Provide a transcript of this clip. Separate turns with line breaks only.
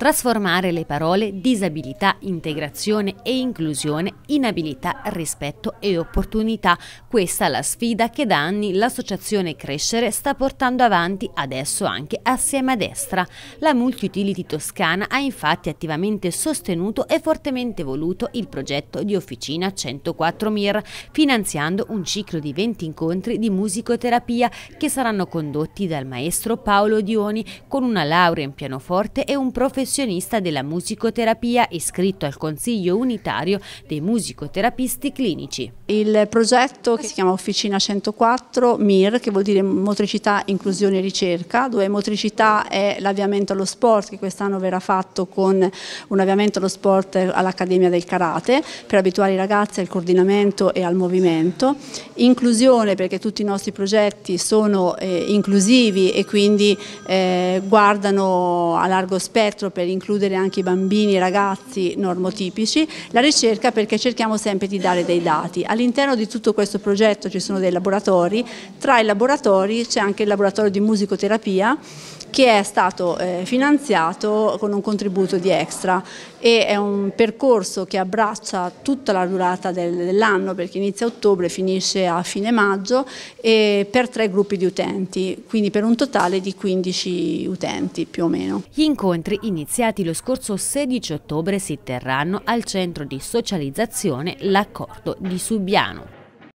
trasformare le parole disabilità, integrazione e inclusione in abilità, rispetto e opportunità. Questa è la sfida che da anni l'associazione Crescere sta portando avanti adesso anche assieme a destra. La multiutility toscana ha infatti attivamente sostenuto e fortemente voluto il progetto di Officina 104 MIR, finanziando un ciclo di 20 incontri di musicoterapia che saranno condotti dal maestro Paolo Dioni con una laurea in pianoforte e un professore professionista della musicoterapia iscritto al Consiglio Unitario dei Musicoterapisti Clinici.
Il progetto che si chiama Officina 104 MIR, che vuol dire motricità, inclusione e ricerca, dove motricità è l'avviamento allo sport che quest'anno verrà fatto con un avviamento allo sport all'Accademia del Karate per abituare i ragazzi al coordinamento e al movimento. Inclusione perché tutti i nostri progetti sono eh, inclusivi e quindi eh, guardano a largo spettro per per includere anche i bambini e i ragazzi normotipici, la ricerca perché cerchiamo sempre di dare dei dati. All'interno di tutto questo progetto ci sono dei laboratori, tra i laboratori c'è anche il laboratorio di musicoterapia che è stato eh, finanziato con un contributo di extra e è un percorso che abbraccia tutta la durata del, dell'anno perché inizia a ottobre e finisce a fine maggio per tre gruppi di utenti, quindi per un totale di 15 utenti più o meno. Gli incontri iniziano
iniziati lo scorso 16 ottobre si terranno al centro di socializzazione l'accordo di Subiano.